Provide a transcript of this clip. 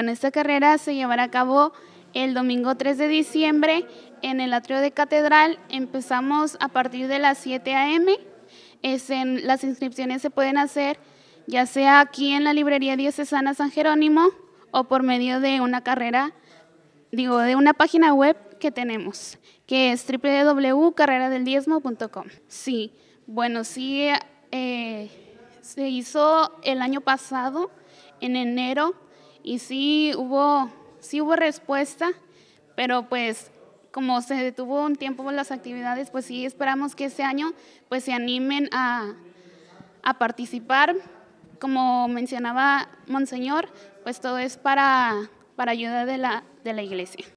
Bueno, esta carrera se llevará a cabo el domingo 3 de diciembre en el atrio de Catedral. Empezamos a partir de las 7 a.m. las inscripciones se pueden hacer ya sea aquí en la librería diocesana San Jerónimo o por medio de una carrera, digo, de una página web que tenemos, que es www.carreradeldiesmo.com Sí, bueno, sí, eh, se hizo el año pasado, en enero, y sí hubo, sí hubo respuesta, pero pues como se detuvo un tiempo las actividades, pues sí esperamos que este año pues se animen a, a participar. Como mencionaba Monseñor, pues todo es para, para ayuda de la, de la iglesia.